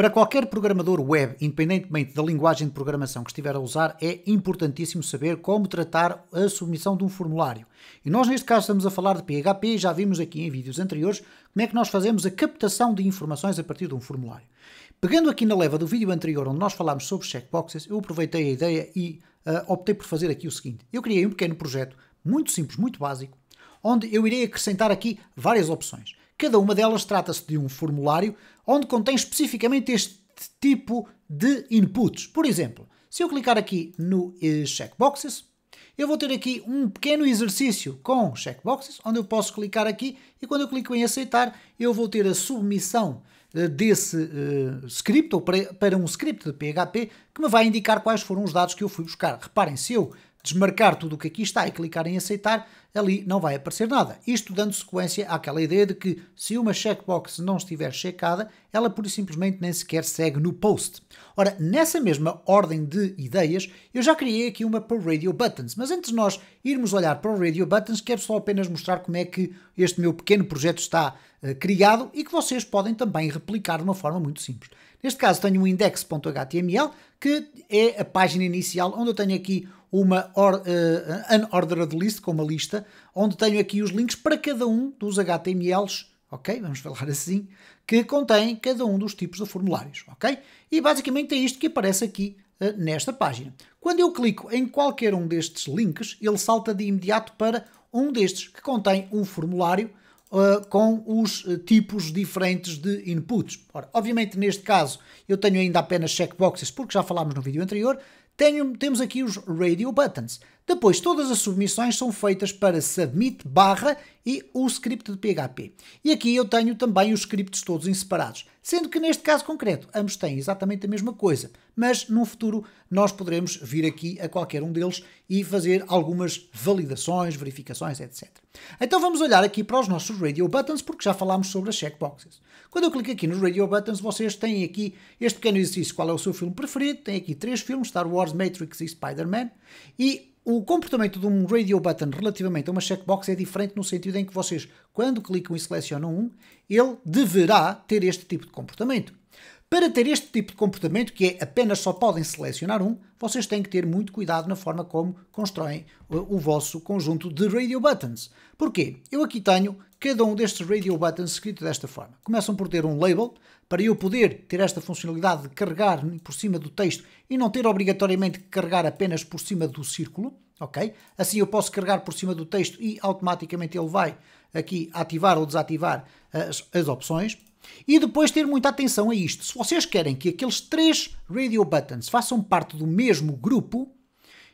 Para qualquer programador web, independentemente da linguagem de programação que estiver a usar, é importantíssimo saber como tratar a submissão de um formulário. E nós, neste caso, estamos a falar de PHP, e já vimos aqui em vídeos anteriores como é que nós fazemos a captação de informações a partir de um formulário. Pegando aqui na leva do vídeo anterior, onde nós falámos sobre checkboxes, eu aproveitei a ideia e uh, optei por fazer aqui o seguinte. Eu criei um pequeno projeto, muito simples, muito básico, onde eu irei acrescentar aqui várias opções. Cada uma delas trata-se de um formulário onde contém especificamente este tipo de inputs. Por exemplo, se eu clicar aqui no eh, checkboxes, eu vou ter aqui um pequeno exercício com checkboxes, onde eu posso clicar aqui e quando eu clico em aceitar, eu vou ter a submissão eh, desse uh, script ou para, para um script de PHP que me vai indicar quais foram os dados que eu fui buscar. Reparem, se eu desmarcar tudo o que aqui está e clicar em aceitar, ali não vai aparecer nada. Isto dando sequência àquela ideia de que se uma checkbox não estiver checada, ela pura e simplesmente nem sequer segue no post. Ora, nessa mesma ordem de ideias, eu já criei aqui uma para o Radio Buttons, mas antes de nós irmos olhar para o Radio Buttons, quero só apenas mostrar como é que este meu pequeno projeto está uh, criado e que vocês podem também replicar de uma forma muito simples. Neste caso tenho um index.html, que é a página inicial onde eu tenho aqui uma or, uh, an ordered list, com uma lista, onde tenho aqui os links para cada um dos HTMLs, ok? Vamos falar assim, que contém cada um dos tipos de formulários, ok? E basicamente é isto que aparece aqui uh, nesta página. Quando eu clico em qualquer um destes links, ele salta de imediato para um destes que contém um formulário eh, com os eh, tipos diferentes de inputs. Ora, obviamente, neste caso, eu tenho ainda apenas checkboxes, porque já falámos no vídeo anterior, tenho, temos aqui os radio buttons. Depois, todas as submissões são feitas para submit barra e o script de PHP. E aqui eu tenho também os scripts todos em separados, sendo que neste caso concreto ambos têm exatamente a mesma coisa, mas num futuro nós poderemos vir aqui a qualquer um deles e fazer algumas validações, verificações, etc. Então vamos olhar aqui para os nossos radio buttons, porque já falámos sobre as checkboxes. Quando eu clico aqui nos radio buttons, vocês têm aqui este pequeno exercício, qual é o seu filme preferido, tem aqui três filmes, Star Wars, Matrix e Spider-Man, e o comportamento de um radio button relativamente a uma checkbox é diferente no sentido em que vocês, quando clicam e selecionam um, ele deverá ter este tipo de comportamento. Para ter este tipo de comportamento, que é apenas só podem selecionar um, vocês têm que ter muito cuidado na forma como constroem o, vosso conjunto de radio buttons. Porquê? Eu aqui tenho cada um destes radio buttons escrito desta forma. Começam por ter um label, para eu poder ter esta funcionalidade de carregar por cima do texto e não ter obrigatoriamente que carregar apenas por cima do círculo, ok? Assim eu posso carregar por cima do texto e automaticamente ele vai aqui ativar ou desativar as, as opções. E depois ter muita atenção a isto. Se vocês querem que aqueles três radio buttons façam parte do mesmo grupo,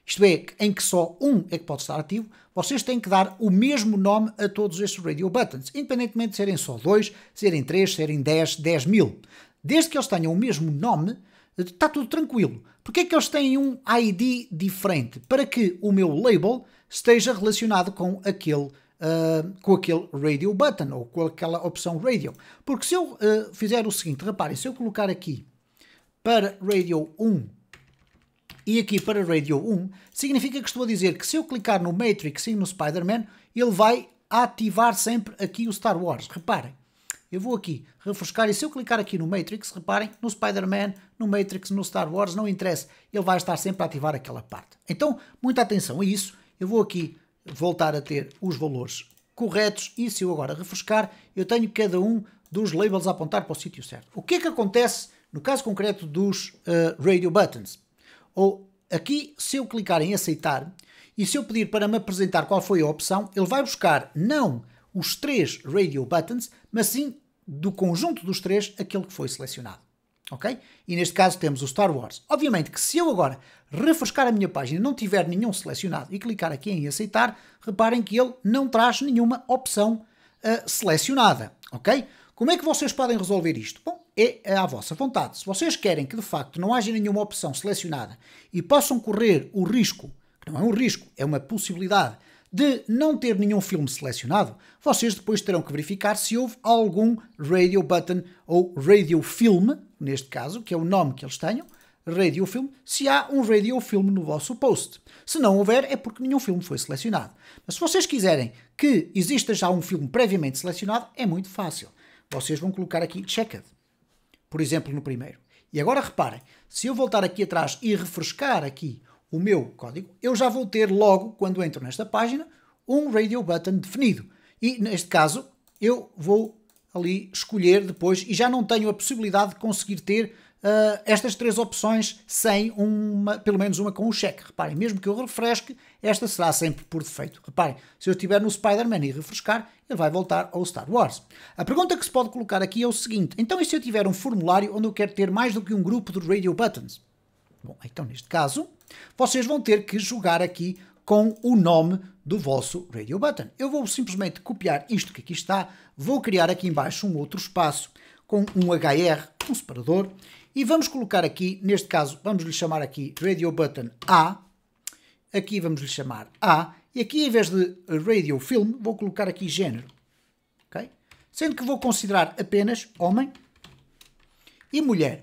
isto é, em que só um é que pode estar ativo, vocês têm que dar o mesmo nome a todos estes radio buttons, independentemente de serem só dois, serem três, serem dez, dez mil. Desde que eles tenham o mesmo nome, está tudo tranquilo. Porque é que eles têm um ID diferente? Para que o meu label esteja relacionado com aquele Uh, com aquele radio button ou com aquela opção radio. Porque se eu uh, fizer o seguinte, reparem, se eu colocar aqui para radio 1 e aqui para radio 1, significa que estou a dizer que se eu clicar no Matrix e no Spider-Man, ele vai ativar sempre aqui o Star Wars. Reparem, eu vou aqui refrescar e se eu clicar aqui no Matrix, reparem, no Spider-Man, no Matrix, no Star Wars, não interessa, ele vai estar sempre a ativar aquela parte. Então, muita atenção a isso. Eu vou aqui voltar a ter os valores corretos e se eu agora refrescar, eu tenho cada um dos labels a apontar para o sítio certo. O que é que acontece no caso concreto dos uh, radio buttons? Ou aqui, se eu clicar em aceitar e se eu pedir para me apresentar qual foi a opção, ele vai buscar não os três radio buttons, mas sim do conjunto dos três aquele que foi selecionado ok? E neste caso temos o Star Wars. Obviamente que se eu agora refrescar a minha página não tiver nenhum selecionado e clicar aqui em aceitar, reparem que ele não traz nenhuma opção uh, selecionada, ok? Como é que vocês podem resolver isto? Bom, é à vossa vontade. Se vocês querem que de facto não haja nenhuma opção selecionada e possam correr o risco, que não é um risco, é uma possibilidade, de não ter nenhum filme selecionado, vocês depois terão que verificar se houve algum radio button ou radio filme neste caso, que é o nome que eles tenham, radio film, se há um radio film no vosso post. Se não houver, é porque nenhum filme foi selecionado. Mas se vocês quiserem que exista já um filme previamente selecionado, é muito fácil. Vocês vão colocar aqui checked, por exemplo, no primeiro. E agora reparem, se eu voltar aqui atrás e refrescar aqui o meu código, eu já vou ter logo, quando entro nesta página, um radio button definido. E neste caso, eu vou ali escolher depois e já não tenho a possibilidade de conseguir ter uh, estas três opções sem uma, pelo menos uma com o cheque. Reparem, mesmo que eu refresque, esta será sempre por defeito. Reparem, se eu estiver no Spider-Man e refrescar, ele vai voltar ao Star Wars. A pergunta que se pode colocar aqui é o seguinte: então e se eu tiver um formulário onde eu quero ter mais do que um grupo de radio buttons? Bom, então neste caso, vocês vão ter que jogar aqui com o nome do vosso Radio Button. Eu vou simplesmente copiar isto que aqui está, vou criar aqui embaixo um outro espaço com um HR, um separador, e vamos colocar aqui, neste caso, vamos lhe chamar aqui Radio Button A, aqui vamos lhe chamar A, e aqui em vez de Radio Film, vou colocar aqui género, ok? Sendo que vou considerar apenas homem e mulher.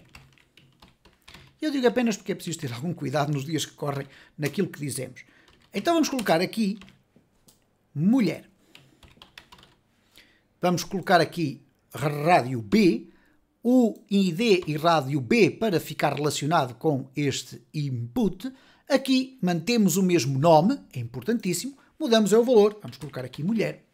Eu digo apenas porque é preciso ter algum cuidado nos dias que correm naquilo que dizemos. Então vamos colocar aqui mulher. Vamos colocar aqui rádio B, o ID e rádio B para ficar relacionado com este input. Aqui mantemos o mesmo nome, é importantíssimo, mudamos é o valor, vamos colocar aqui mulher.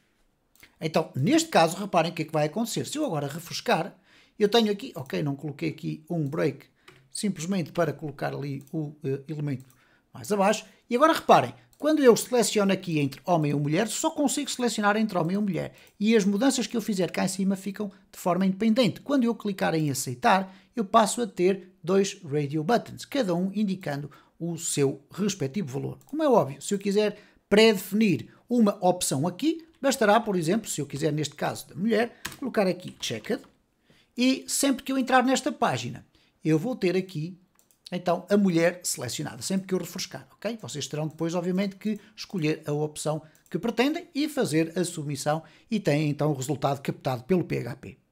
Então, neste caso, reparem o que é que vai acontecer. Se eu agora refrescar, eu tenho aqui, ok, não coloquei aqui um break, simplesmente para colocar ali o uh, elemento mais abaixo. E agora reparem, quando eu seleciono aqui entre homem ou mulher, só consigo selecionar entre homem ou mulher. E as mudanças que eu fizer cá em cima ficam de forma independente. Quando eu clicar em aceitar, eu passo a ter dois radio buttons, cada um indicando o seu respectivo valor. Como é óbvio, se eu quiser pré-definir uma opção aqui, bastará, por exemplo, se eu quiser neste caso da mulher, colocar aqui checked e sempre que eu entrar nesta página, eu vou ter aqui então, a mulher selecionada, sempre que eu refrescar, ok? Vocês terão depois, obviamente, que escolher a opção que pretendem e fazer a submissão e têm então o resultado captado pelo PHP.